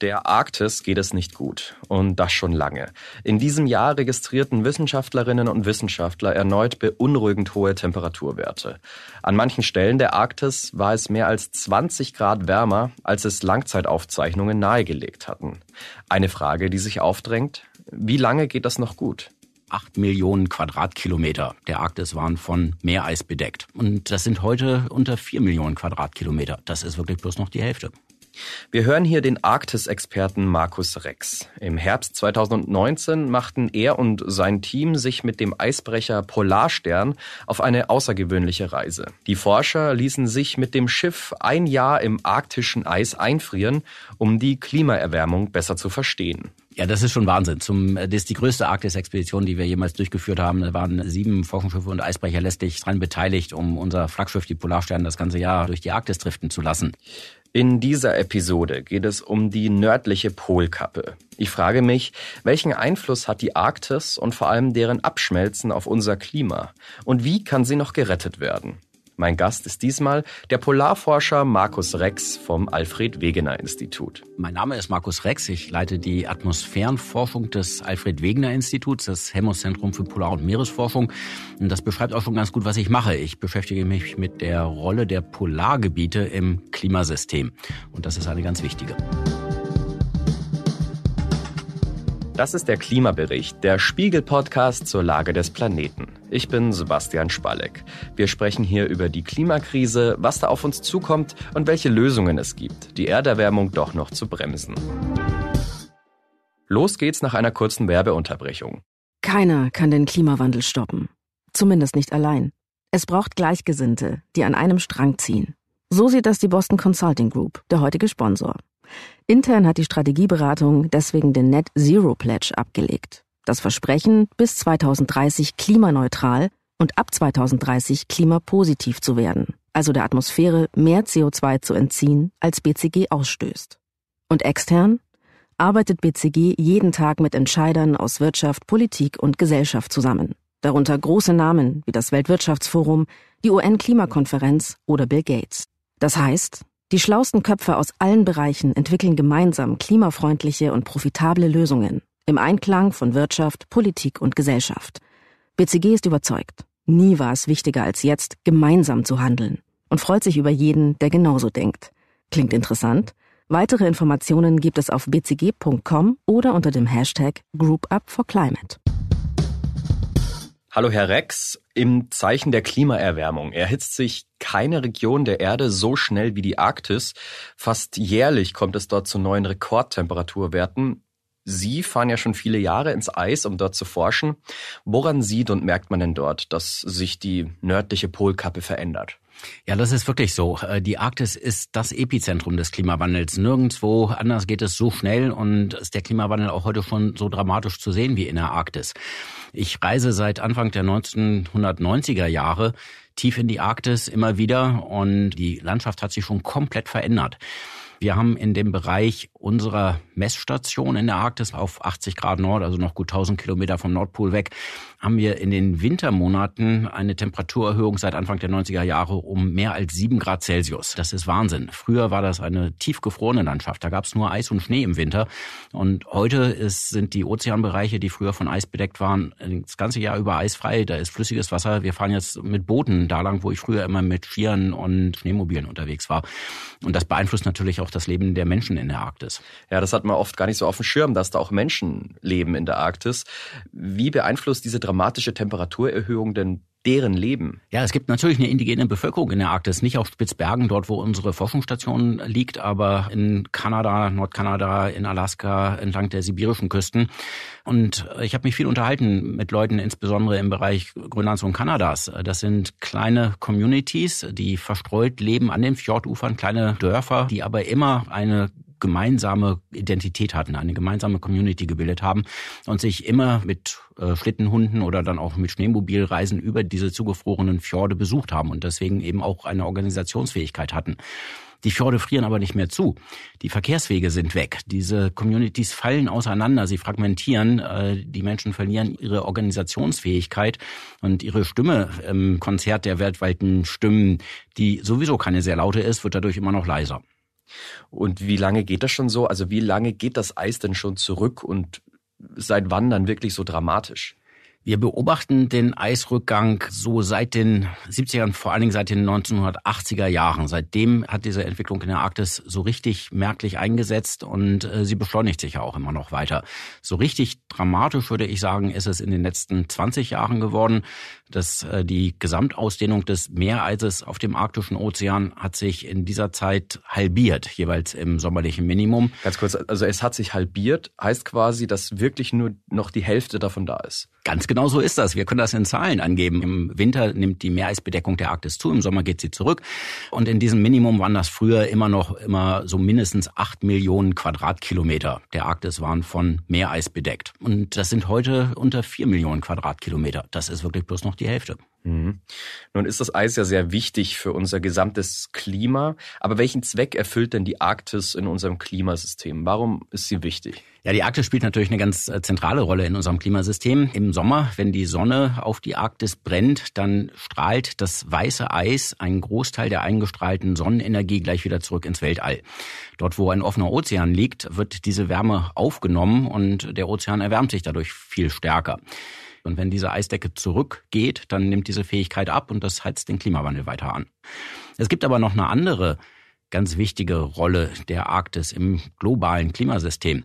Der Arktis geht es nicht gut und das schon lange. In diesem Jahr registrierten Wissenschaftlerinnen und Wissenschaftler erneut beunruhigend hohe Temperaturwerte. An manchen Stellen der Arktis war es mehr als 20 Grad wärmer, als es Langzeitaufzeichnungen nahegelegt hatten. Eine Frage, die sich aufdrängt, wie lange geht das noch gut? Acht Millionen Quadratkilometer der Arktis waren von Meereis bedeckt. Und das sind heute unter vier Millionen Quadratkilometer. Das ist wirklich bloß noch die Hälfte. Wir hören hier den Arktis-Experten Markus Rex. Im Herbst 2019 machten er und sein Team sich mit dem Eisbrecher Polarstern auf eine außergewöhnliche Reise. Die Forscher ließen sich mit dem Schiff ein Jahr im arktischen Eis einfrieren, um die Klimaerwärmung besser zu verstehen. Ja, das ist schon Wahnsinn. Zum, äh, das ist die größte Arktis-Expedition, die wir jemals durchgeführt haben. Da waren sieben Forschungsschiffe und Eisbrecher letztlich dran beteiligt, um unser Flaggschiff, die Polarstern, das ganze Jahr durch die Arktis driften zu lassen. In dieser Episode geht es um die nördliche Polkappe. Ich frage mich, welchen Einfluss hat die Arktis und vor allem deren Abschmelzen auf unser Klima? Und wie kann sie noch gerettet werden? Mein Gast ist diesmal der Polarforscher Markus Rex vom Alfred Wegener Institut. Mein Name ist Markus Rex. Ich leite die Atmosphärenforschung des Alfred Wegener Instituts, das Hemmos-Zentrum für Polar- und Meeresforschung. Und das beschreibt auch schon ganz gut, was ich mache. Ich beschäftige mich mit der Rolle der Polargebiete im Klimasystem. Und das ist eine ganz wichtige. Das ist der Klimabericht, der Spiegel-Podcast zur Lage des Planeten. Ich bin Sebastian Spalleck. Wir sprechen hier über die Klimakrise, was da auf uns zukommt und welche Lösungen es gibt, die Erderwärmung doch noch zu bremsen. Los geht's nach einer kurzen Werbeunterbrechung. Keiner kann den Klimawandel stoppen. Zumindest nicht allein. Es braucht Gleichgesinnte, die an einem Strang ziehen. So sieht das die Boston Consulting Group, der heutige Sponsor. Intern hat die Strategieberatung deswegen den Net Zero Pledge abgelegt. Das Versprechen, bis 2030 klimaneutral und ab 2030 klimapositiv zu werden, also der Atmosphäre mehr CO2 zu entziehen, als BCG ausstößt. Und extern arbeitet BCG jeden Tag mit Entscheidern aus Wirtschaft, Politik und Gesellschaft zusammen, darunter große Namen wie das Weltwirtschaftsforum, die UN-Klimakonferenz oder Bill Gates. Das heißt, die schlausten Köpfe aus allen Bereichen entwickeln gemeinsam klimafreundliche und profitable Lösungen im Einklang von Wirtschaft, Politik und Gesellschaft. BCG ist überzeugt, nie war es wichtiger als jetzt, gemeinsam zu handeln und freut sich über jeden, der genauso denkt. Klingt interessant? Weitere Informationen gibt es auf bcg.com oder unter dem Hashtag Group Up for Climate. Hallo Herr Rex, im Zeichen der Klimaerwärmung erhitzt sich keine Region der Erde so schnell wie die Arktis. Fast jährlich kommt es dort zu neuen Rekordtemperaturwerten. Sie fahren ja schon viele Jahre ins Eis, um dort zu forschen. Woran sieht und merkt man denn dort, dass sich die nördliche Polkappe verändert? Ja, das ist wirklich so. Äh, die Arktis ist das Epizentrum des Klimawandels. Nirgendwo anders geht es so schnell und ist der Klimawandel auch heute schon so dramatisch zu sehen wie in der Arktis. Ich reise seit Anfang der 1990er Jahre tief in die Arktis immer wieder und die Landschaft hat sich schon komplett verändert. Wir haben in dem Bereich unserer Messstation in der Arktis auf 80 Grad Nord, also noch gut 1000 Kilometer vom Nordpol weg, haben wir in den Wintermonaten eine Temperaturerhöhung seit Anfang der 90er Jahre um mehr als 7 Grad Celsius. Das ist Wahnsinn. Früher war das eine tiefgefrorene Landschaft. Da gab es nur Eis und Schnee im Winter. Und heute ist, sind die Ozeanbereiche, die früher von Eis bedeckt waren, das ganze Jahr über eisfrei. Da ist flüssiges Wasser. Wir fahren jetzt mit Booten da lang, wo ich früher immer mit Skiern und Schneemobilen unterwegs war. Und das beeinflusst natürlich auch das Leben der Menschen in der Arktis. Arktis. Ja, das hat man oft gar nicht so auf dem Schirm, dass da auch Menschen leben in der Arktis. Wie beeinflusst diese dramatische Temperaturerhöhung denn deren Leben. Ja, es gibt natürlich eine indigene Bevölkerung in der Arktis, nicht auf Spitzbergen, dort wo unsere Forschungsstation liegt, aber in Kanada, Nordkanada, in Alaska, entlang der sibirischen Küsten. Und ich habe mich viel unterhalten mit Leuten, insbesondere im Bereich Grönlands und Kanadas. Das sind kleine Communities, die verstreut leben an den Fjordufern, kleine Dörfer, die aber immer eine gemeinsame Identität hatten, eine gemeinsame Community gebildet haben und sich immer mit Schlittenhunden äh, oder dann auch mit Schneemobilreisen über diese zugefrorenen Fjorde besucht haben und deswegen eben auch eine Organisationsfähigkeit hatten. Die Fjorde frieren aber nicht mehr zu. Die Verkehrswege sind weg. Diese Communities fallen auseinander, sie fragmentieren, äh, die Menschen verlieren ihre Organisationsfähigkeit und ihre Stimme im Konzert der weltweiten Stimmen, die sowieso keine sehr laute ist, wird dadurch immer noch leiser. Und wie lange geht das schon so? Also wie lange geht das Eis denn schon zurück und seit wann dann wirklich so dramatisch? Wir beobachten den Eisrückgang so seit den 70ern, vor allen Dingen seit den 1980er Jahren. Seitdem hat diese Entwicklung in der Arktis so richtig merklich eingesetzt und äh, sie beschleunigt sich ja auch immer noch weiter. So richtig dramatisch würde ich sagen, ist es in den letzten 20 Jahren geworden, dass äh, die Gesamtausdehnung des Meereises auf dem arktischen Ozean hat sich in dieser Zeit halbiert, jeweils im sommerlichen Minimum. Ganz kurz, also es hat sich halbiert, heißt quasi, dass wirklich nur noch die Hälfte davon da ist. Ganz genau so ist das. Wir können das in Zahlen angeben. Im Winter nimmt die Meereisbedeckung der Arktis zu, im Sommer geht sie zurück. Und in diesem Minimum waren das früher immer noch immer so mindestens acht Millionen Quadratkilometer der Arktis waren von Meereis bedeckt. Und das sind heute unter vier Millionen Quadratkilometer. Das ist wirklich bloß noch die Hälfte. Mhm. Nun ist das Eis ja sehr wichtig für unser gesamtes Klima. Aber welchen Zweck erfüllt denn die Arktis in unserem Klimasystem? Warum ist sie wichtig? Ja, die Arktis spielt natürlich eine ganz äh, zentrale Rolle in unserem Klimasystem. Im Sommer, wenn die Sonne auf die Arktis brennt, dann strahlt das weiße Eis einen Großteil der eingestrahlten Sonnenenergie gleich wieder zurück ins Weltall. Dort, wo ein offener Ozean liegt, wird diese Wärme aufgenommen und der Ozean erwärmt sich dadurch viel stärker. Und wenn diese Eisdecke zurückgeht, dann nimmt diese Fähigkeit ab und das heizt den Klimawandel weiter an. Es gibt aber noch eine andere ganz wichtige Rolle der Arktis im globalen Klimasystem.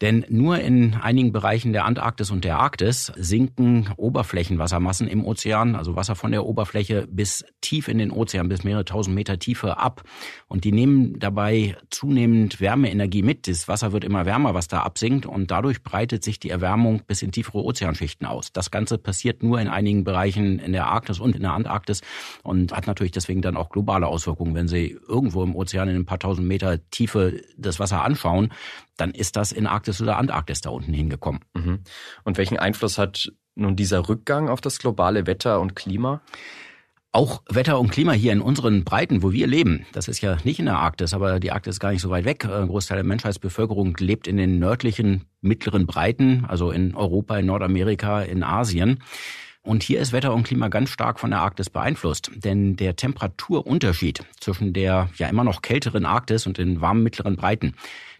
Denn nur in einigen Bereichen der Antarktis und der Arktis sinken Oberflächenwassermassen im Ozean, also Wasser von der Oberfläche bis tief in den Ozean, bis mehrere tausend Meter Tiefe ab. Und die nehmen dabei zunehmend Wärmeenergie mit. Das Wasser wird immer wärmer, was da absinkt. Und dadurch breitet sich die Erwärmung bis in tiefere Ozeanschichten aus. Das Ganze passiert nur in einigen Bereichen in der Arktis und in der Antarktis und hat natürlich deswegen dann auch globale Auswirkungen. Wenn Sie irgendwo im Ozean in ein paar tausend Meter Tiefe das Wasser anschauen, dann ist das in Arktis oder Antarktis da unten hingekommen. Mhm. Und welchen Einfluss hat nun dieser Rückgang auf das globale Wetter und Klima? Auch Wetter und Klima hier in unseren Breiten, wo wir leben, das ist ja nicht in der Arktis, aber die Arktis ist gar nicht so weit weg. Ein Großteil der Menschheitsbevölkerung lebt in den nördlichen, mittleren Breiten, also in Europa, in Nordamerika, in Asien. Und hier ist Wetter und Klima ganz stark von der Arktis beeinflusst. Denn der Temperaturunterschied zwischen der ja immer noch kälteren Arktis und den warmen mittleren Breiten,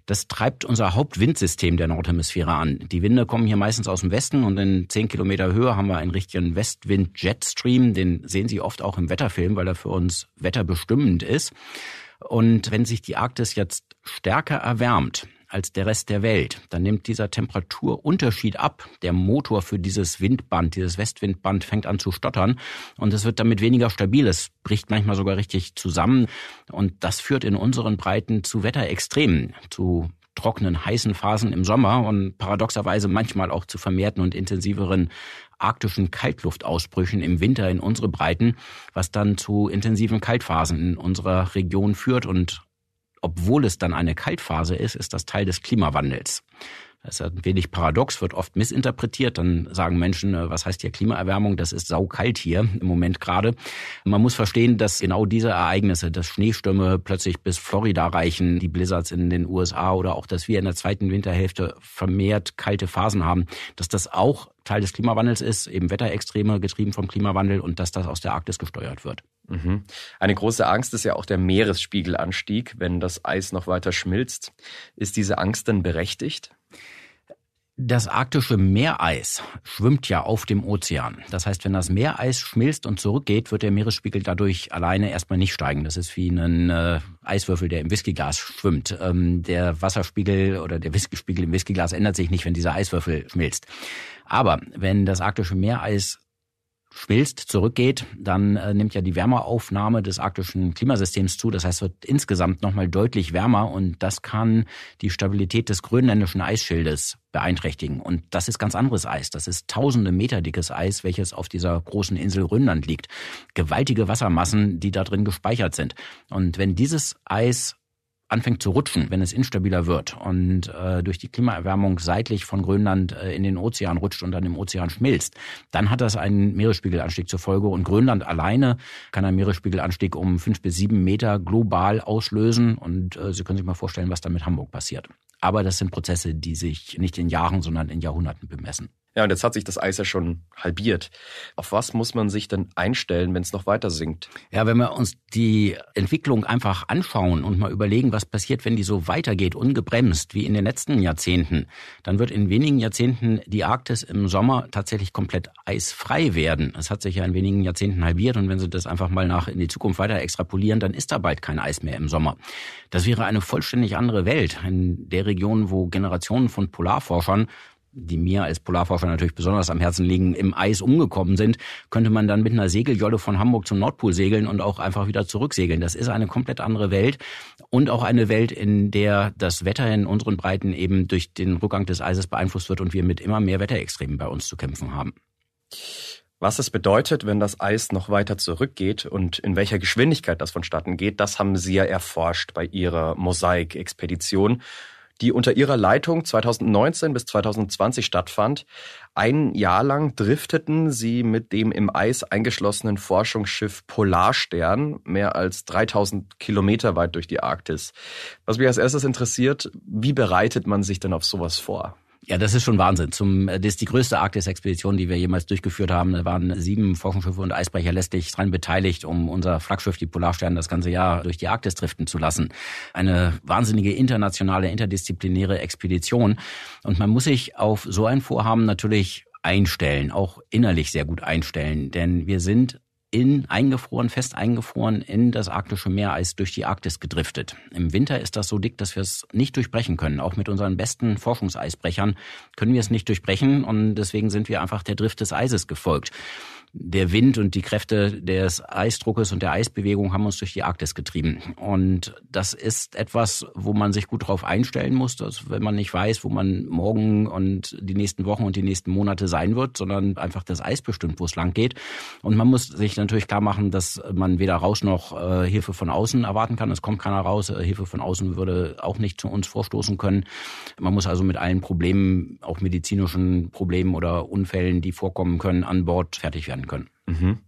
das treibt unser Hauptwindsystem der Nordhemisphäre an. Die Winde kommen hier meistens aus dem Westen und in zehn Kilometer Höhe haben wir einen richtigen Westwind-Jetstream. Den sehen Sie oft auch im Wetterfilm, weil er für uns wetterbestimmend ist. Und wenn sich die Arktis jetzt stärker erwärmt, als der Rest der Welt. Dann nimmt dieser Temperaturunterschied ab. Der Motor für dieses Windband, dieses Westwindband fängt an zu stottern und es wird damit weniger stabil. Es bricht manchmal sogar richtig zusammen und das führt in unseren Breiten zu Wetterextremen, zu trockenen, heißen Phasen im Sommer und paradoxerweise manchmal auch zu vermehrten und intensiveren arktischen Kaltluftausbrüchen im Winter in unsere Breiten, was dann zu intensiven Kaltphasen in unserer Region führt und obwohl es dann eine Kaltphase ist, ist das Teil des Klimawandels. Das ist ein wenig paradox, wird oft missinterpretiert. Dann sagen Menschen, äh, was heißt hier Klimaerwärmung? Das ist saukalt hier im Moment gerade. Man muss verstehen, dass genau diese Ereignisse, dass Schneestürme plötzlich bis Florida reichen, die Blizzards in den USA oder auch, dass wir in der zweiten Winterhälfte vermehrt kalte Phasen haben, dass das auch Teil des Klimawandels ist, eben Wetterextreme getrieben vom Klimawandel und dass das aus der Arktis gesteuert wird. Mhm. Eine große Angst ist ja auch der Meeresspiegelanstieg. Wenn das Eis noch weiter schmilzt, ist diese Angst denn berechtigt? Das arktische Meereis schwimmt ja auf dem Ozean. Das heißt, wenn das Meereis schmilzt und zurückgeht, wird der Meeresspiegel dadurch alleine erstmal nicht steigen. Das ist wie ein äh, Eiswürfel, der im Whiskyglas schwimmt. Ähm, der Wasserspiegel oder der Whiskyspiegel im Whiskyglas ändert sich nicht, wenn dieser Eiswürfel schmilzt. Aber wenn das arktische Meereis schmilzt, zurückgeht, dann äh, nimmt ja die Wärmeaufnahme des arktischen Klimasystems zu. Das heißt, es wird insgesamt nochmal deutlich wärmer und das kann die Stabilität des grönländischen Eisschildes beeinträchtigen. Und das ist ganz anderes Eis. Das ist tausende Meter dickes Eis, welches auf dieser großen Insel Grönland liegt. Gewaltige Wassermassen, die da drin gespeichert sind. Und wenn dieses Eis anfängt zu rutschen, wenn es instabiler wird und äh, durch die Klimaerwärmung seitlich von Grönland äh, in den Ozean rutscht und dann im Ozean schmilzt, dann hat das einen Meeresspiegelanstieg zur Folge und Grönland alleine kann einen Meeresspiegelanstieg um fünf bis sieben Meter global auslösen und äh, Sie können sich mal vorstellen, was dann mit Hamburg passiert. Aber das sind Prozesse, die sich nicht in Jahren, sondern in Jahrhunderten bemessen. Ja, und jetzt hat sich das Eis ja schon halbiert. Auf was muss man sich denn einstellen, wenn es noch weiter sinkt? Ja, wenn wir uns die Entwicklung einfach anschauen und mal überlegen, was passiert, wenn die so weitergeht, ungebremst, wie in den letzten Jahrzehnten, dann wird in wenigen Jahrzehnten die Arktis im Sommer tatsächlich komplett eisfrei werden. Es hat sich ja in wenigen Jahrzehnten halbiert und wenn Sie das einfach mal nach in die Zukunft weiter extrapolieren, dann ist da bald kein Eis mehr im Sommer. Das wäre eine vollständig andere Welt in der Region, wo Generationen von Polarforschern die mir als Polarforscher natürlich besonders am Herzen liegen, im Eis umgekommen sind, könnte man dann mit einer Segeljolle von Hamburg zum Nordpol segeln und auch einfach wieder zurücksegeln. Das ist eine komplett andere Welt und auch eine Welt, in der das Wetter in unseren Breiten eben durch den Rückgang des Eises beeinflusst wird und wir mit immer mehr Wetterextremen bei uns zu kämpfen haben. Was es bedeutet, wenn das Eis noch weiter zurückgeht und in welcher Geschwindigkeit das vonstatten geht, das haben Sie ja erforscht bei Ihrer Mosaik-Expedition die unter ihrer Leitung 2019 bis 2020 stattfand. Ein Jahr lang drifteten sie mit dem im Eis eingeschlossenen Forschungsschiff Polarstern mehr als 3000 Kilometer weit durch die Arktis. Was mich als erstes interessiert, wie bereitet man sich denn auf sowas vor? Ja, das ist schon Wahnsinn. Zum, äh, das ist die größte Arktis-Expedition, die wir jemals durchgeführt haben. Da waren sieben Forschungsschiffe und Eisbrecher lästig dran beteiligt, um unser Flaggschiff, die Polarstern, das ganze Jahr durch die Arktis driften zu lassen. Eine wahnsinnige internationale, interdisziplinäre Expedition. Und man muss sich auf so ein Vorhaben natürlich einstellen, auch innerlich sehr gut einstellen, denn wir sind in, eingefroren, fest eingefroren in das arktische Meereis durch die Arktis gedriftet. Im Winter ist das so dick, dass wir es nicht durchbrechen können. Auch mit unseren besten Forschungseisbrechern können wir es nicht durchbrechen und deswegen sind wir einfach der Drift des Eises gefolgt der Wind und die Kräfte des Eisdruckes und der Eisbewegung haben uns durch die Arktis getrieben. Und das ist etwas, wo man sich gut drauf einstellen muss, dass wenn man nicht weiß, wo man morgen und die nächsten Wochen und die nächsten Monate sein wird, sondern einfach das Eis bestimmt, wo es lang geht. Und man muss sich natürlich klar machen, dass man weder raus noch äh, Hilfe von außen erwarten kann. Es kommt keiner raus. Äh, Hilfe von außen würde auch nicht zu uns vorstoßen können. Man muss also mit allen Problemen, auch medizinischen Problemen oder Unfällen, die vorkommen können, an Bord fertig werden werden können. Mhm.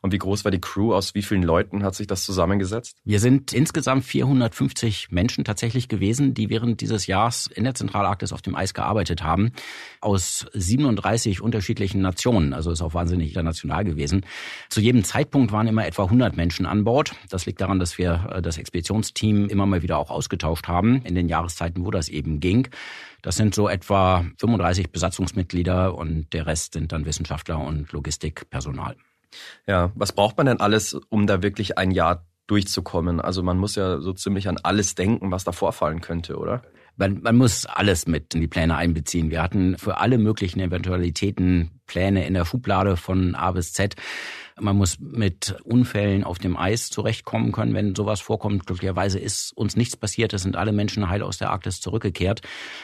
Und wie groß war die Crew? Aus wie vielen Leuten hat sich das zusammengesetzt? Wir sind insgesamt 450 Menschen tatsächlich gewesen, die während dieses Jahres in der Zentralarktis auf dem Eis gearbeitet haben, aus 37 unterschiedlichen Nationen. Also ist auch wahnsinnig international gewesen. Zu jedem Zeitpunkt waren immer etwa 100 Menschen an Bord. Das liegt daran, dass wir äh, das Expeditionsteam immer mal wieder auch ausgetauscht haben in den Jahreszeiten, wo das eben ging. Das sind so etwa 35 Besatzungsmitglieder und der Rest sind dann Wissenschaftler und Logistikpersonal. Ja, was braucht man denn alles, um da wirklich ein Jahr durchzukommen? Also man muss ja so ziemlich an alles denken, was da vorfallen könnte, oder? Man, man muss alles mit in die Pläne einbeziehen. Wir hatten für alle möglichen Eventualitäten Pläne in der Schublade von A bis Z. Man muss mit Unfällen auf dem Eis zurechtkommen können, wenn sowas vorkommt. Glücklicherweise ist uns nichts passiert. Es sind alle Menschen heil aus der Arktis zurückgekehrt.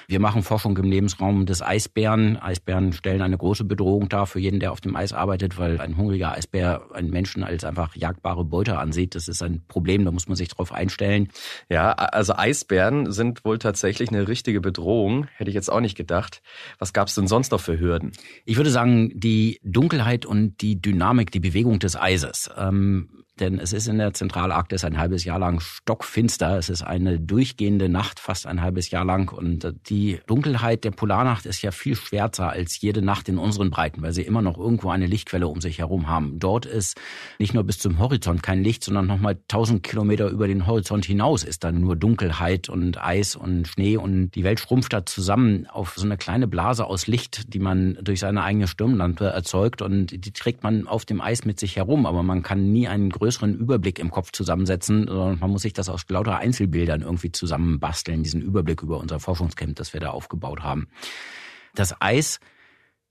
Wir machen Forschung im Lebensraum des Eisbären. Eisbären stellen eine große Bedrohung dar für jeden, der auf dem Eis arbeitet, weil ein hungriger Eisbär einen Menschen als einfach jagbare Beute ansieht. Das ist ein Problem. Da muss man sich drauf einstellen. Ja, also Eisbären sind wohl tatsächlich eine richtige Bedrohung. Hätte ich jetzt auch nicht gedacht. Was gab es denn sonst noch für Hürden? Ich würde sagen, die Dunkelheit und die Dynamik, die Bewegung des Eises. Ähm, denn es ist in der Zentralarktis ein halbes Jahr lang stockfinster. Es ist eine durchgehende Nacht, fast ein halbes Jahr lang. Und die Dunkelheit der Polarnacht ist ja viel schwärzer als jede Nacht in unseren Breiten, weil sie immer noch irgendwo eine Lichtquelle um sich herum haben. Dort ist nicht nur bis zum Horizont kein Licht, sondern nochmal 1000 Kilometer über den Horizont hinaus ist dann nur Dunkelheit und Eis und Schnee und die Welt schrumpft da zusammen auf so eine kleine Blase aus Licht, die man durch seine eigene Stirnlampe erzeugt und die trägt man auf dem Eis mit sich herum, aber man kann nie einen größeren größeren Überblick im Kopf zusammensetzen, sondern äh, man muss sich das aus lauter Einzelbildern irgendwie zusammenbasteln, diesen Überblick über unser Forschungscamp, das wir da aufgebaut haben. Das Eis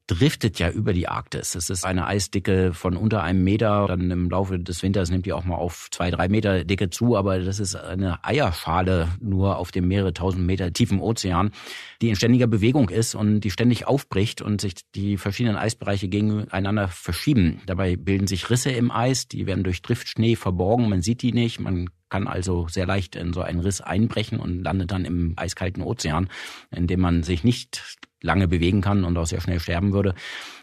driftet ja über die Arktis. Es ist eine Eisdicke von unter einem Meter. Dann im Laufe des Winters nimmt die auch mal auf zwei, drei Meter Dicke zu. Aber das ist eine Eierschale nur auf dem mehrere tausend Meter tiefen Ozean, die in ständiger Bewegung ist und die ständig aufbricht und sich die verschiedenen Eisbereiche gegeneinander verschieben. Dabei bilden sich Risse im Eis. Die werden durch Driftschnee verborgen. Man sieht die nicht. Man kann also sehr leicht in so einen Riss einbrechen und landet dann im eiskalten Ozean, indem man sich nicht lange bewegen kann und auch sehr schnell sterben würde.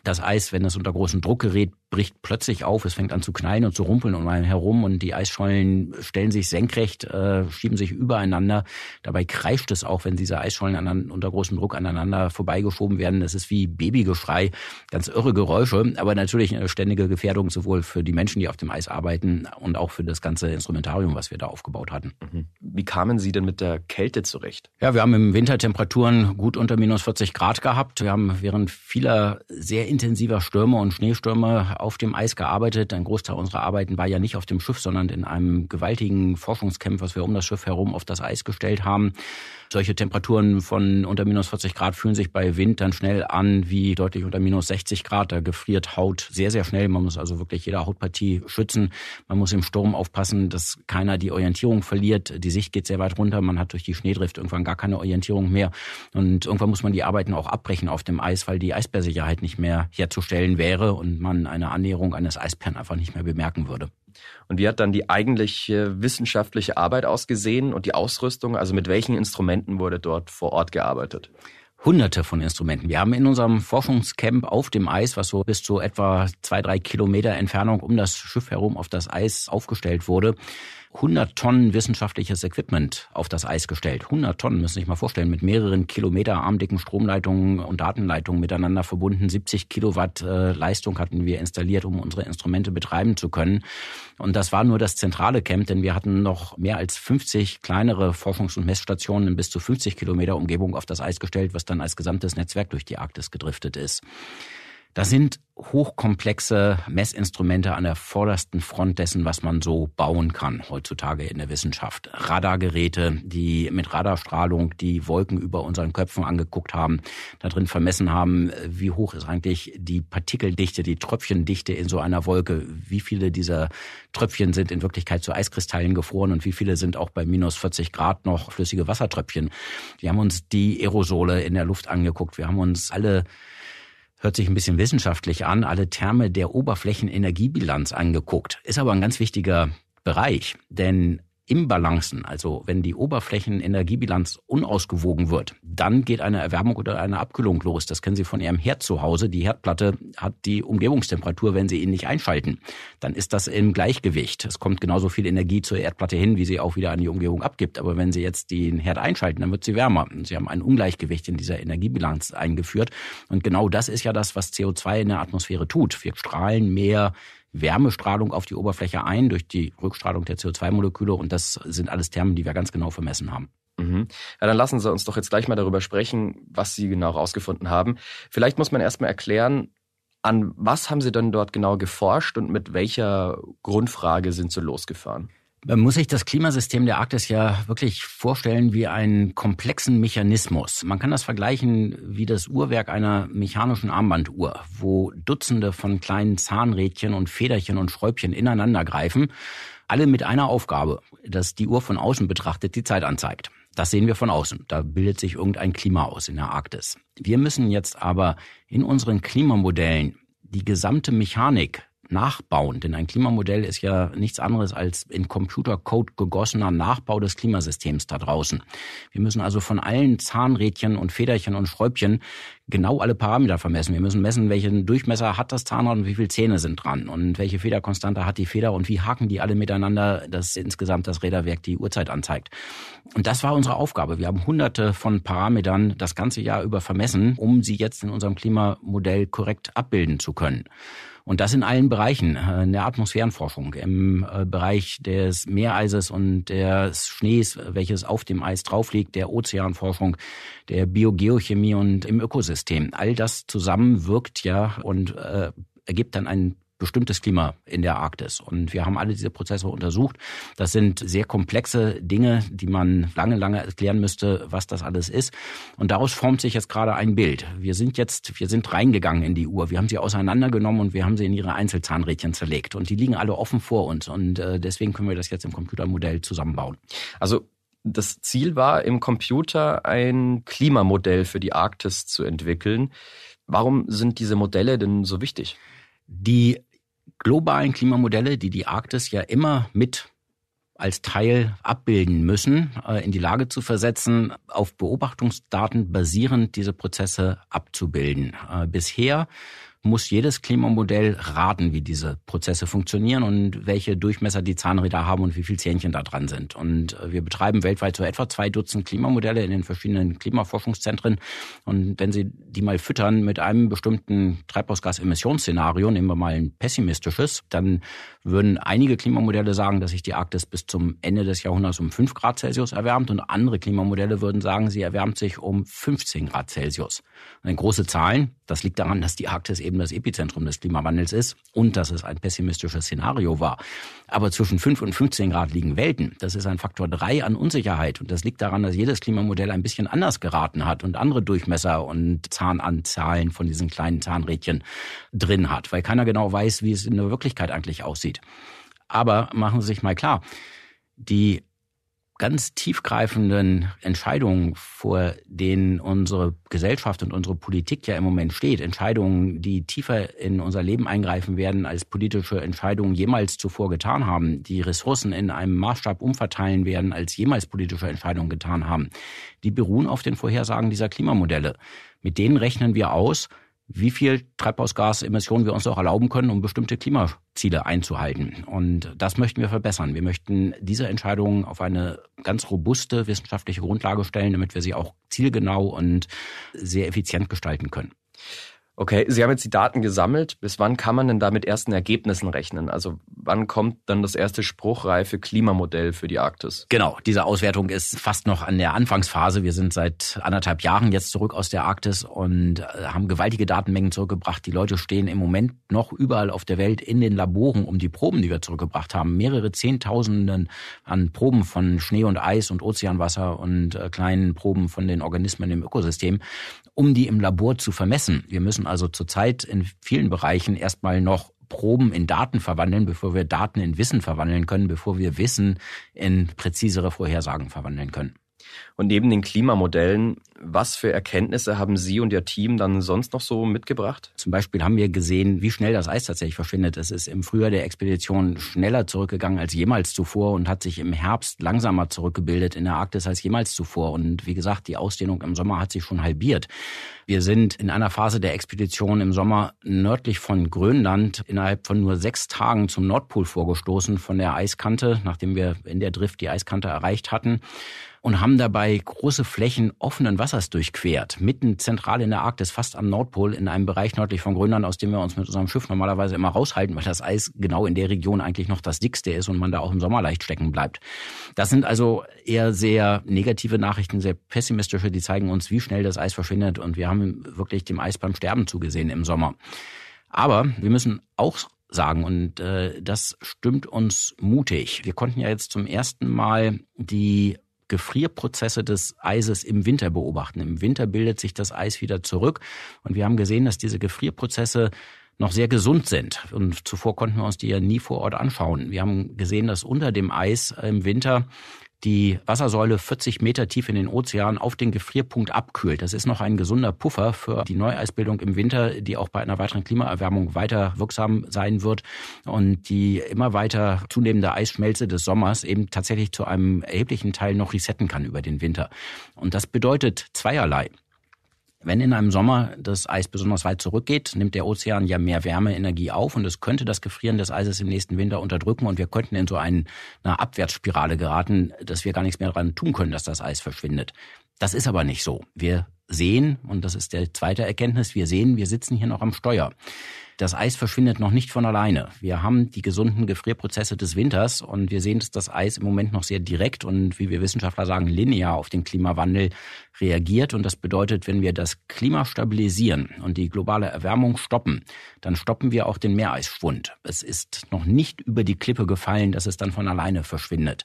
Das Eis, wenn es unter großen Druck gerät, bricht plötzlich auf, es fängt an zu knallen und zu rumpeln um einen herum und die Eisschollen stellen sich senkrecht, äh, schieben sich übereinander. Dabei kreischt es auch, wenn diese Eisschollen an, unter großem Druck aneinander vorbeigeschoben werden. Das ist wie Babygeschrei, ganz irre Geräusche, aber natürlich eine äh, ständige Gefährdung sowohl für die Menschen, die auf dem Eis arbeiten und auch für das ganze Instrumentarium, was wir da aufgebaut hatten. Mhm. Wie kamen Sie denn mit der Kälte zurecht? Ja, wir haben im Winter Temperaturen gut unter minus 40 Grad gehabt. Wir haben während vieler sehr intensiver Stürme und Schneestürme auf dem Eis gearbeitet. Ein Großteil unserer Arbeiten war ja nicht auf dem Schiff, sondern in einem gewaltigen Forschungscamp, was wir um das Schiff herum auf das Eis gestellt haben. Solche Temperaturen von unter minus 40 Grad fühlen sich bei Wind dann schnell an wie deutlich unter minus 60 Grad. Da gefriert Haut sehr, sehr schnell. Man muss also wirklich jede Hautpartie schützen. Man muss im Sturm aufpassen, dass keiner die Orientierung verliert. Die Sicht geht sehr weit runter. Man hat durch die Schneedrift irgendwann gar keine Orientierung mehr. Und irgendwann muss man die Arbeiten auch abbrechen auf dem Eis, weil die Eisbärsicherheit nicht mehr herzustellen wäre und man eine Annäherung eines Eisbären einfach nicht mehr bemerken würde. Und wie hat dann die eigentliche wissenschaftliche Arbeit ausgesehen und die Ausrüstung? Also mit welchen Instrumenten wurde dort vor Ort gearbeitet? Hunderte von Instrumenten. Wir haben in unserem Forschungscamp auf dem Eis, was so bis zu etwa zwei, drei Kilometer Entfernung um das Schiff herum auf das Eis aufgestellt wurde, 100 Tonnen wissenschaftliches Equipment auf das Eis gestellt. 100 Tonnen, müssen Sie sich mal vorstellen, mit mehreren Kilometer armdicken Stromleitungen und Datenleitungen miteinander verbunden. 70 Kilowatt äh, Leistung hatten wir installiert, um unsere Instrumente betreiben zu können. Und das war nur das zentrale Camp, denn wir hatten noch mehr als 50 kleinere Forschungs- und Messstationen in bis zu 50 Kilometer Umgebung auf das Eis gestellt, was dann als gesamtes Netzwerk durch die Arktis gedriftet ist. Da sind hochkomplexe Messinstrumente an der vordersten Front dessen, was man so bauen kann heutzutage in der Wissenschaft. Radargeräte, die mit Radarstrahlung die Wolken über unseren Köpfen angeguckt haben, da drin vermessen haben, wie hoch ist eigentlich die Partikeldichte, die Tröpfchendichte in so einer Wolke, wie viele dieser Tröpfchen sind in Wirklichkeit zu Eiskristallen gefroren und wie viele sind auch bei minus 40 Grad noch flüssige Wassertröpfchen. Wir haben uns die Aerosole in der Luft angeguckt, wir haben uns alle hört sich ein bisschen wissenschaftlich an, alle Terme der Oberflächenenergiebilanz angeguckt. Ist aber ein ganz wichtiger Bereich, denn Imbalancen, also wenn die Oberflächenenergiebilanz unausgewogen wird, dann geht eine Erwärmung oder eine Abkühlung los. Das kennen Sie von Ihrem Herd zu Hause. Die Herdplatte hat die Umgebungstemperatur, wenn Sie ihn nicht einschalten. Dann ist das im Gleichgewicht. Es kommt genauso viel Energie zur Erdplatte hin, wie sie auch wieder an die Umgebung abgibt. Aber wenn Sie jetzt den Herd einschalten, dann wird sie wärmer. Sie haben ein Ungleichgewicht in dieser Energiebilanz eingeführt. Und genau das ist ja das, was CO2 in der Atmosphäre tut. Wir strahlen mehr Wärmestrahlung auf die Oberfläche ein durch die Rückstrahlung der CO2-Moleküle. Und das sind alles Termen, die wir ganz genau vermessen haben. Mhm. Ja, dann lassen Sie uns doch jetzt gleich mal darüber sprechen, was Sie genau herausgefunden haben. Vielleicht muss man erstmal erklären, an was haben Sie denn dort genau geforscht und mit welcher Grundfrage sind Sie losgefahren? Man muss sich das Klimasystem der Arktis ja wirklich vorstellen wie einen komplexen Mechanismus. Man kann das vergleichen wie das Uhrwerk einer mechanischen Armbanduhr, wo Dutzende von kleinen Zahnrädchen und Federchen und Schräubchen ineinander greifen, alle mit einer Aufgabe, dass die Uhr von außen betrachtet die Zeit anzeigt. Das sehen wir von außen. Da bildet sich irgendein Klima aus in der Arktis. Wir müssen jetzt aber in unseren Klimamodellen die gesamte Mechanik nachbauen. Denn ein Klimamodell ist ja nichts anderes als in Computercode gegossener Nachbau des Klimasystems da draußen. Wir müssen also von allen Zahnrädchen und Federchen und Schräubchen genau alle Parameter vermessen. Wir müssen messen, welchen Durchmesser hat das Zahnrad und wie viele Zähne sind dran und welche Federkonstante hat die Feder und wie haken die alle miteinander, dass insgesamt das Räderwerk die Uhrzeit anzeigt. Und das war unsere Aufgabe. Wir haben hunderte von Parametern das ganze Jahr über vermessen, um sie jetzt in unserem Klimamodell korrekt abbilden zu können. Und das in allen Bereichen, äh, in der Atmosphärenforschung, im äh, Bereich des Meereises und des Schnees, welches auf dem Eis drauf liegt, der Ozeanforschung, der Biogeochemie und im Ökosystem. All das zusammen wirkt ja und äh, ergibt dann ein bestimmtes Klima in der Arktis. Und wir haben alle diese Prozesse untersucht. Das sind sehr komplexe Dinge, die man lange, lange erklären müsste, was das alles ist. Und daraus formt sich jetzt gerade ein Bild. Wir sind jetzt, wir sind reingegangen in die Uhr. Wir haben sie auseinandergenommen und wir haben sie in ihre Einzelzahnrädchen zerlegt. Und die liegen alle offen vor uns. Und äh, deswegen können wir das jetzt im Computermodell zusammenbauen. Also das Ziel war, im Computer ein Klimamodell für die Arktis zu entwickeln. Warum sind diese Modelle denn so wichtig? Die globalen Klimamodelle, die die Arktis ja immer mit als Teil abbilden müssen, äh, in die Lage zu versetzen, auf Beobachtungsdaten basierend diese Prozesse abzubilden. Äh, bisher muss jedes Klimamodell raten, wie diese Prozesse funktionieren und welche Durchmesser die Zahnräder haben und wie viel Zähnchen da dran sind. Und äh, wir betreiben weltweit so etwa zwei Dutzend Klimamodelle in den verschiedenen Klimaforschungszentren. Und wenn Sie die mal füttern mit einem bestimmten Treibhausgasemissionsszenario, nehmen wir mal ein pessimistisches, dann würden einige Klimamodelle sagen, dass sich die Arktis bis zum Ende des Jahrhunderts um 5 Grad Celsius erwärmt und andere Klimamodelle würden sagen, sie erwärmt sich um 15 Grad Celsius. Das große Zahlen, das liegt daran, dass die Arktis eben das Epizentrum des Klimawandels ist und dass es ein pessimistisches Szenario war. Aber zwischen 5 und 15 Grad liegen Welten. Das ist ein Faktor 3 an Unsicherheit. Und das liegt daran, dass jedes Klimamodell ein bisschen anders geraten hat und andere Durchmesser und Zahnanzahlen von diesen kleinen Zahnrädchen drin hat, weil keiner genau weiß, wie es in der Wirklichkeit eigentlich aussieht. Aber machen Sie sich mal klar, die ganz tiefgreifenden Entscheidungen, vor denen unsere Gesellschaft und unsere Politik ja im Moment steht. Entscheidungen, die tiefer in unser Leben eingreifen werden, als politische Entscheidungen jemals zuvor getan haben, die Ressourcen in einem Maßstab umverteilen werden, als jemals politische Entscheidungen getan haben. Die beruhen auf den Vorhersagen dieser Klimamodelle. Mit denen rechnen wir aus, wie viel Treibhausgasemissionen wir uns auch erlauben können, um bestimmte Klimaziele einzuhalten. Und das möchten wir verbessern. Wir möchten diese Entscheidungen auf eine ganz robuste wissenschaftliche Grundlage stellen, damit wir sie auch zielgenau und sehr effizient gestalten können. Okay, Sie haben jetzt die Daten gesammelt. Bis wann kann man denn da mit ersten Ergebnissen rechnen? Also wann kommt dann das erste spruchreife Klimamodell für die Arktis? Genau, diese Auswertung ist fast noch an der Anfangsphase. Wir sind seit anderthalb Jahren jetzt zurück aus der Arktis und äh, haben gewaltige Datenmengen zurückgebracht. Die Leute stehen im Moment noch überall auf der Welt in den Laboren um die Proben, die wir zurückgebracht haben. Mehrere Zehntausenden an Proben von Schnee und Eis und Ozeanwasser und äh, kleinen Proben von den Organismen im Ökosystem, um die im Labor zu vermessen. Wir müssen müssen also zurzeit in vielen Bereichen erstmal noch Proben in Daten verwandeln, bevor wir Daten in Wissen verwandeln können, bevor wir Wissen in präzisere Vorhersagen verwandeln können. Und neben den Klimamodellen, was für Erkenntnisse haben Sie und Ihr Team dann sonst noch so mitgebracht? Zum Beispiel haben wir gesehen, wie schnell das Eis tatsächlich verschwindet. Es ist im Frühjahr der Expedition schneller zurückgegangen als jemals zuvor und hat sich im Herbst langsamer zurückgebildet in der Arktis als jemals zuvor. Und wie gesagt, die Ausdehnung im Sommer hat sich schon halbiert. Wir sind in einer Phase der Expedition im Sommer nördlich von Grönland innerhalb von nur sechs Tagen zum Nordpol vorgestoßen von der Eiskante, nachdem wir in der Drift die Eiskante erreicht hatten und haben dabei große Flächen offenen Wassers durchquert, mitten zentral in der Arktis, fast am Nordpol, in einem Bereich nördlich von Grönland, aus dem wir uns mit unserem Schiff normalerweise immer raushalten, weil das Eis genau in der Region eigentlich noch das dickste ist und man da auch im Sommer leicht stecken bleibt. Das sind also eher sehr negative Nachrichten, sehr pessimistische, die zeigen uns, wie schnell das Eis verschwindet und wir haben wirklich dem Eis beim Sterben zugesehen im Sommer. Aber wir müssen auch sagen. Und äh, das stimmt uns mutig. Wir konnten ja jetzt zum ersten Mal die Gefrierprozesse des Eises im Winter beobachten. Im Winter bildet sich das Eis wieder zurück und wir haben gesehen, dass diese Gefrierprozesse noch sehr gesund sind. Und zuvor konnten wir uns die ja nie vor Ort anschauen. Wir haben gesehen, dass unter dem Eis im Winter die Wassersäule 40 Meter tief in den Ozean auf den Gefrierpunkt abkühlt. Das ist noch ein gesunder Puffer für die Neueisbildung im Winter, die auch bei einer weiteren Klimaerwärmung weiter wirksam sein wird und die immer weiter zunehmende Eisschmelze des Sommers eben tatsächlich zu einem erheblichen Teil noch resetten kann über den Winter. Und das bedeutet zweierlei. Wenn in einem Sommer das Eis besonders weit zurückgeht, nimmt der Ozean ja mehr Wärmeenergie auf und es könnte das Gefrieren des Eises im nächsten Winter unterdrücken und wir könnten in so einen, eine Abwärtsspirale geraten, dass wir gar nichts mehr daran tun können, dass das Eis verschwindet. Das ist aber nicht so. Wir sehen, und das ist der zweite Erkenntnis, wir sehen, wir sitzen hier noch am Steuer das Eis verschwindet noch nicht von alleine. Wir haben die gesunden Gefrierprozesse des Winters und wir sehen, dass das Eis im Moment noch sehr direkt und wie wir Wissenschaftler sagen, linear auf den Klimawandel reagiert. Und das bedeutet, wenn wir das Klima stabilisieren und die globale Erwärmung stoppen, dann stoppen wir auch den Meereisschwund. Es ist noch nicht über die Klippe gefallen, dass es dann von alleine verschwindet.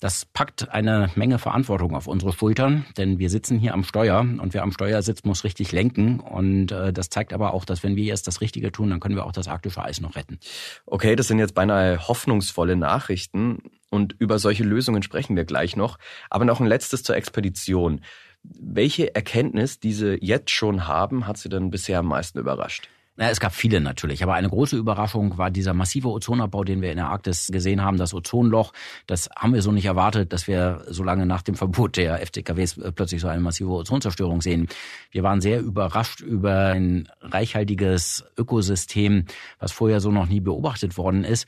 Das packt eine Menge Verantwortung auf unsere Schultern, denn wir sitzen hier am Steuer und wer am Steuer sitzt, muss richtig lenken. Und äh, das zeigt aber auch, dass wenn wir jetzt das Richtige tun, dann können wir auch das arktische Eis noch retten. Okay, das sind jetzt beinahe hoffnungsvolle Nachrichten und über solche Lösungen sprechen wir gleich noch. Aber noch ein letztes zur Expedition. Welche Erkenntnis diese jetzt schon haben, hat Sie denn bisher am meisten überrascht? Ja, es gab viele natürlich, aber eine große Überraschung war dieser massive Ozonabbau, den wir in der Arktis gesehen haben. Das Ozonloch, das haben wir so nicht erwartet, dass wir so lange nach dem Verbot der FCKWs äh, plötzlich so eine massive Ozonzerstörung sehen. Wir waren sehr überrascht über ein reichhaltiges Ökosystem, was vorher so noch nie beobachtet worden ist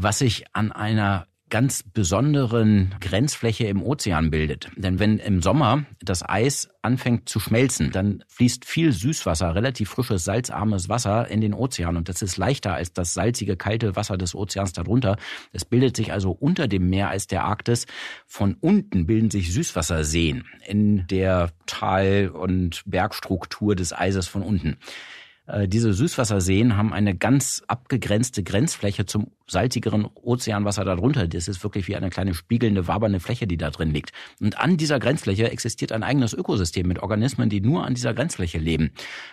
was sich an einer ganz besonderen Grenzfläche im Ozean bildet. Denn wenn im Sommer das Eis anfängt zu schmelzen, dann fließt viel Süßwasser, relativ frisches, salzarmes Wasser in den Ozean. Und das ist leichter als das salzige, kalte Wasser des Ozeans darunter. Es bildet sich also unter dem Meereis der Arktis. Von unten bilden sich Süßwasserseen in der Tal- und Bergstruktur des Eises von unten. Äh, diese Süßwasserseen haben eine ganz abgegrenzte Grenzfläche zum salzigeren Ozeanwasser darunter. Das ist wirklich wie eine kleine spiegelnde, wabernde Fläche, die da drin liegt. Und an dieser Grenzfläche existiert ein eigenes Ökosystem mit Organismen, die nur an dieser Grenzfläche leben.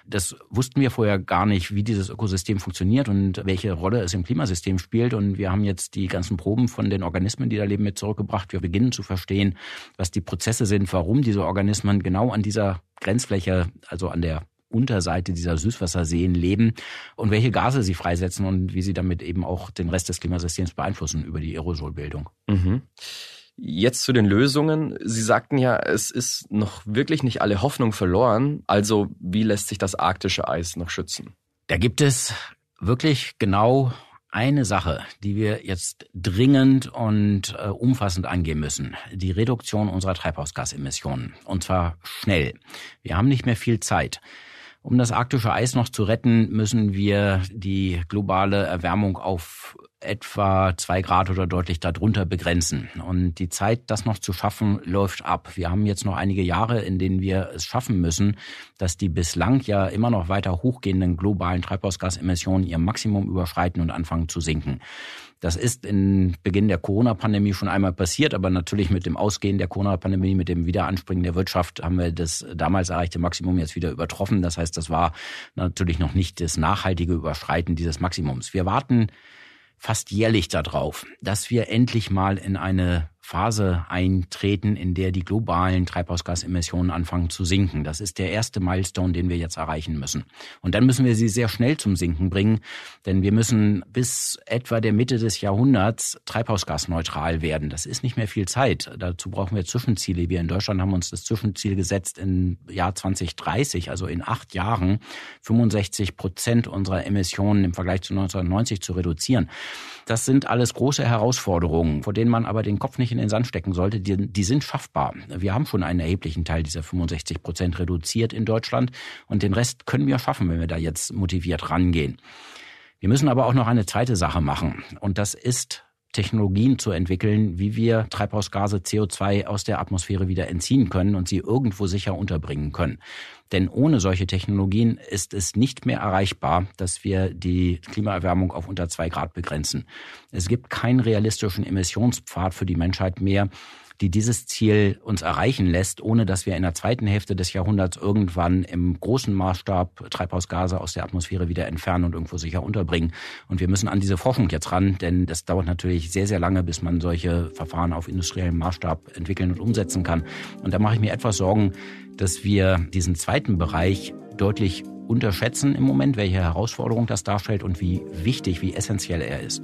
Das wussten wir vorher gar nicht, wie dieses Ökosystem funktioniert und welche Rolle es im Klimasystem spielt. Und wir haben jetzt die ganzen Proben von den Organismen, die da leben, mit zurückgebracht. Wir beginnen zu verstehen, was die Prozesse sind, warum diese Organismen genau an dieser Grenzfläche, also an der Unterseite dieser Süßwasserseen leben und welche Gase sie freisetzen und wie sie damit eben auch den Rest des Klimasystems beeinflussen über die Aerosolbildung. Mhm. Jetzt zu den Lösungen. Sie sagten ja, es ist noch wirklich nicht alle Hoffnung verloren. Also wie lässt sich das arktische Eis noch schützen? Da gibt es wirklich genau eine Sache, die wir jetzt dringend und äh, umfassend angehen müssen, die Reduktion unserer Treibhausgasemissionen. Und zwar schnell. Wir haben nicht mehr viel Zeit. Um das arktische Eis noch zu retten, müssen wir die globale Erwärmung auf etwa zwei Grad oder deutlich darunter begrenzen. Und die Zeit, das noch zu schaffen, läuft ab. Wir haben jetzt noch einige Jahre, in denen wir es schaffen müssen, dass die bislang ja immer noch weiter hochgehenden globalen Treibhausgasemissionen ihr Maximum überschreiten und anfangen zu sinken. Das ist in Beginn der Corona-Pandemie schon einmal passiert, aber natürlich mit dem Ausgehen der Corona-Pandemie, mit dem Wiederanspringen der Wirtschaft haben wir das damals erreichte Maximum jetzt wieder übertroffen. Das heißt, das war natürlich noch nicht das nachhaltige Überschreiten dieses Maximums. Wir warten fast jährlich darauf, dass wir endlich mal in eine Phase eintreten, in der die globalen Treibhausgasemissionen anfangen zu sinken. Das ist der erste Milestone, den wir jetzt erreichen müssen. Und dann müssen wir sie sehr schnell zum Sinken bringen, denn wir müssen bis etwa der Mitte des Jahrhunderts treibhausgasneutral werden. Das ist nicht mehr viel Zeit. Dazu brauchen wir Zwischenziele. Wir in Deutschland haben uns das Zwischenziel gesetzt im Jahr 2030, also in acht Jahren, 65 Prozent unserer Emissionen im Vergleich zu 1990 zu reduzieren. Das sind alles große Herausforderungen, vor denen man aber den Kopf nicht in den Sand stecken sollte, die, die sind schaffbar. Wir haben schon einen erheblichen Teil dieser 65 Prozent reduziert in Deutschland und den Rest können wir schaffen, wenn wir da jetzt motiviert rangehen. Wir müssen aber auch noch eine zweite Sache machen und das ist Technologien zu entwickeln, wie wir Treibhausgase CO2 aus der Atmosphäre wieder entziehen können und sie irgendwo sicher unterbringen können. Denn ohne solche Technologien ist es nicht mehr erreichbar, dass wir die Klimaerwärmung auf unter zwei Grad begrenzen. Es gibt keinen realistischen Emissionspfad für die Menschheit mehr, die dieses Ziel uns erreichen lässt, ohne dass wir in der zweiten Hälfte des Jahrhunderts irgendwann im großen Maßstab Treibhausgase aus der Atmosphäre wieder entfernen und irgendwo sicher unterbringen. Und wir müssen an diese Forschung jetzt ran, denn das dauert natürlich sehr, sehr lange, bis man solche Verfahren auf industriellem Maßstab entwickeln und umsetzen kann. Und da mache ich mir etwas Sorgen, dass wir diesen zweiten Bereich deutlich unterschätzen im Moment, welche Herausforderung das darstellt und wie wichtig, wie essentiell er ist.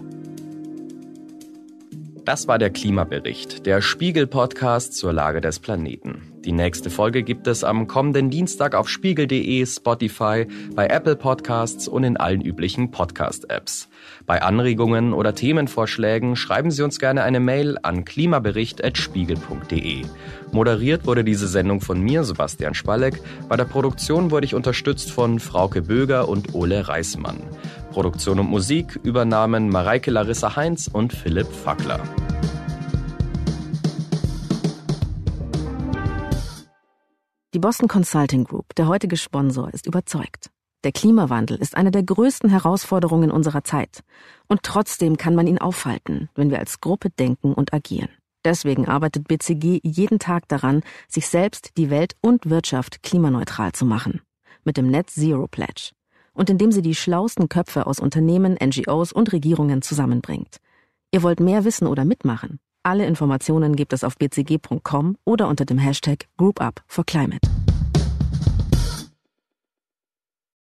Das war der Klimabericht, der Spiegel-Podcast zur Lage des Planeten. Die nächste Folge gibt es am kommenden Dienstag auf spiegel.de, Spotify, bei Apple Podcasts und in allen üblichen Podcast-Apps. Bei Anregungen oder Themenvorschlägen schreiben Sie uns gerne eine Mail an klimabericht.spiegel.de. Moderiert wurde diese Sendung von mir, Sebastian Spalleck. Bei der Produktion wurde ich unterstützt von Frauke Böger und Ole Reismann. Produktion und Musik übernahmen Mareike Larissa Heinz und Philipp Fackler. Die Boston Consulting Group, der heutige Sponsor, ist überzeugt. Der Klimawandel ist eine der größten Herausforderungen unserer Zeit. Und trotzdem kann man ihn aufhalten, wenn wir als Gruppe denken und agieren. Deswegen arbeitet BCG jeden Tag daran, sich selbst, die Welt und Wirtschaft klimaneutral zu machen. Mit dem Net Zero Pledge und indem sie die schlausten Köpfe aus Unternehmen, NGOs und Regierungen zusammenbringt. Ihr wollt mehr wissen oder mitmachen? Alle Informationen gibt es auf bcg.com oder unter dem Hashtag GroupUpForClimate. for Climate.